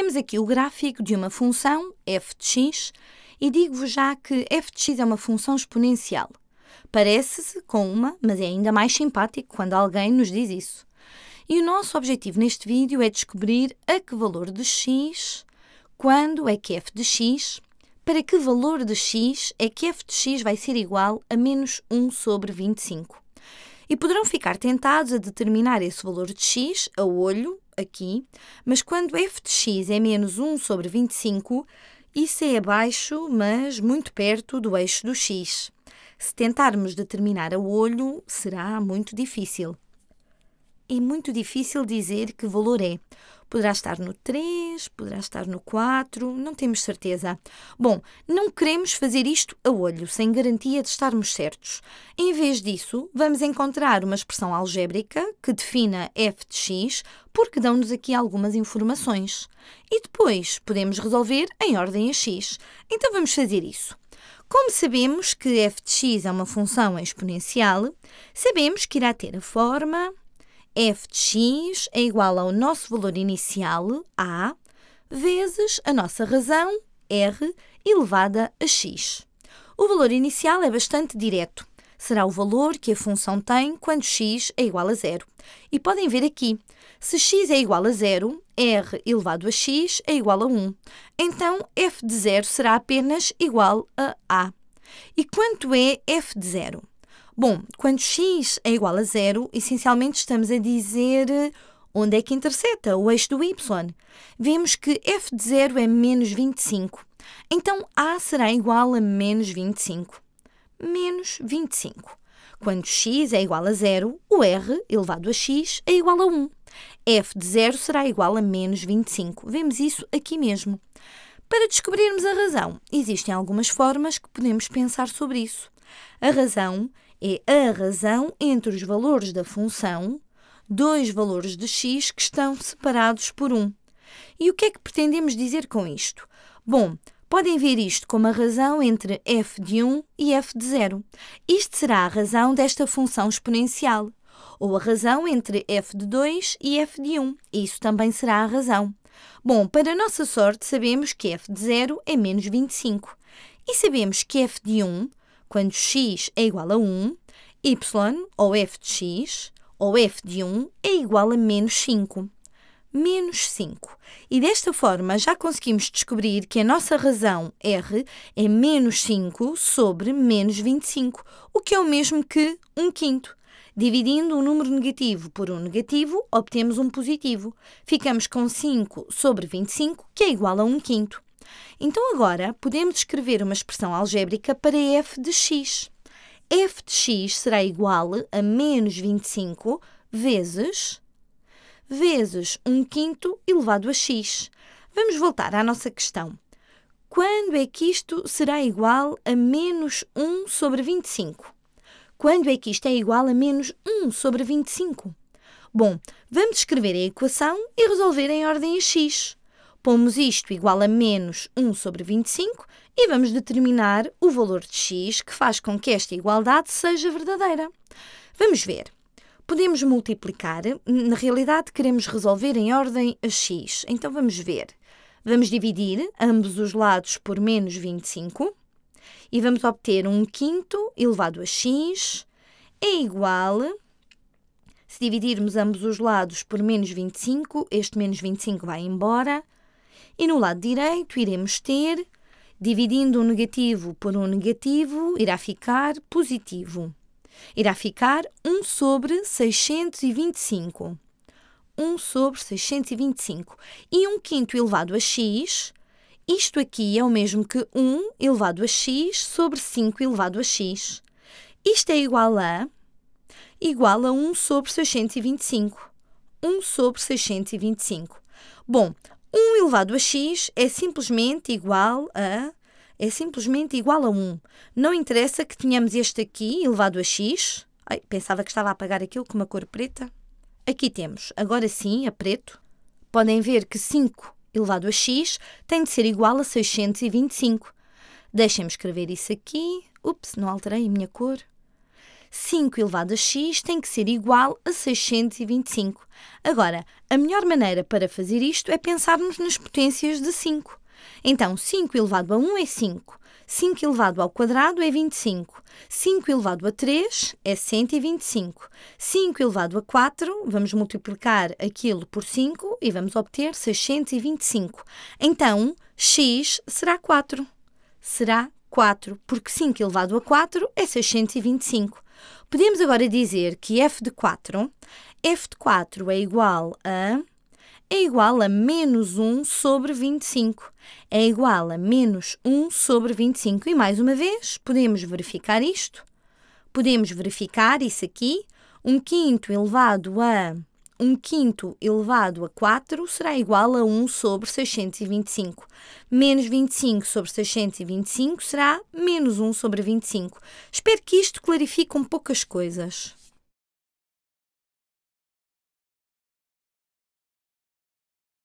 Temos aqui o gráfico de uma função f de x e digo-vos já que f de x é uma função exponencial. Parece-se com uma, mas é ainda mais simpático quando alguém nos diz isso. E o nosso objetivo neste vídeo é descobrir a que valor de x, quando é que f de x, para que valor de x é que f de x vai ser igual a menos 1 sobre 25. E poderão ficar tentados a determinar esse valor de x a olho aqui, mas quando f de x é menos 1 sobre 25, isso é abaixo, mas muito perto do eixo do x. Se tentarmos determinar a olho, será muito difícil. É muito difícil dizer que valor é, Poderá estar no 3, poderá estar no 4, não temos certeza. Bom, não queremos fazer isto a olho, sem garantia de estarmos certos. Em vez disso, vamos encontrar uma expressão algébrica que defina f de x, porque dão-nos aqui algumas informações. E depois podemos resolver em ordem a x. Então vamos fazer isso. Como sabemos que f de x é uma função exponencial, sabemos que irá ter a forma, f de x é igual ao nosso valor inicial, a, vezes a nossa razão, r, elevada a x. O valor inicial é bastante direto. Será o valor que a função tem quando x é igual a zero. E podem ver aqui, se x é igual a zero, r elevado a x é igual a 1. Então, f de zero será apenas igual a a. E quanto é f de zero? Bom, quando x é igual a zero, essencialmente estamos a dizer eh, onde é que interseta o eixo do y. Vemos que f de zero é menos 25. Então a será igual a menos 25. Menos 25. Quando x é igual a zero, o r elevado a x é igual a 1. f de zero será igual a menos 25. Vemos isso aqui mesmo. Para descobrirmos a razão, existem algumas formas que podemos pensar sobre isso. A razão é a razão entre os valores da função, dois valores de x que estão separados por 1. E o que é que pretendemos dizer com isto? Bom, podem ver isto como a razão entre f de 1 e f de 0. Isto será a razão desta função exponencial, ou a razão entre f de 2 e f de 1. Isso também será a razão. Bom, para nossa sorte, sabemos que f de 0 é menos 25. E sabemos que f de 1 quando x é igual a 1, y, ou f de x, ou f de 1, é igual a menos 5. Menos 5. E desta forma já conseguimos descobrir que a nossa razão R é menos 5 sobre menos 25, o que é o mesmo que 1 quinto. Dividindo um número negativo por um negativo, obtemos um positivo. Ficamos com 5 sobre 25, que é igual a 1 quinto. Então agora podemos escrever uma expressão algébrica para f de x. f de x será igual a menos 25 vezes vezes 1 quinto elevado a x. Vamos voltar à nossa questão. Quando é que isto será igual a menos 1 sobre 25? Quando é que isto é igual a menos 1 sobre 25? Bom, vamos escrever a equação e resolver em ordem a x. Pomos isto igual a menos 1 sobre 25 e vamos determinar o valor de x que faz com que esta igualdade seja verdadeira. Vamos ver. Podemos multiplicar, na realidade queremos resolver em ordem a x, então vamos ver. Vamos dividir ambos os lados por menos 25 e vamos obter 1 um quinto elevado a x é igual se dividirmos ambos os lados por menos 25, este menos 25 vai embora, e no lado direito iremos ter, dividindo um negativo por um negativo, irá ficar positivo. Irá ficar 1 sobre 625. 1 sobre 625. E 1 quinto elevado a x, isto aqui é o mesmo que 1 elevado a x sobre 5 elevado a x. Isto é igual a igual a 1 sobre 625. 1 sobre 625. Bom, 1 elevado a x é simplesmente igual a é simplesmente igual a 1. Não interessa que tenhamos este aqui elevado a x. Ai, pensava que estava a apagar aquilo com uma cor preta. Aqui temos, agora sim, a preto. Podem ver que 5 elevado a x tem de ser igual a 625. Deixem-me escrever isso aqui. Ups, não alterei a minha cor. 5 elevado a x tem que ser igual a 625. Agora, a melhor maneira para fazer isto é pensarmos nas potências de 5. Então, 5 elevado a 1 é 5. 5 elevado ao quadrado é 25. 5 elevado a 3 é 125. 5 elevado a 4, vamos multiplicar aquilo por 5 e vamos obter 625. Então, x será 4. Será 4, porque 5 elevado a 4 é 625. Podemos agora dizer que f de 4, f de 4 é igual a é igual a menos 1 sobre 25. É igual a menos 1 sobre 25. E mais uma vez, podemos verificar isto. Podemos verificar isso aqui. 1 quinto elevado a 1 quinto elevado a 4 será igual a 1 sobre 625. Menos 25 sobre 625 será menos 1 sobre 25. Espero que isto clarifique um pouco as coisas.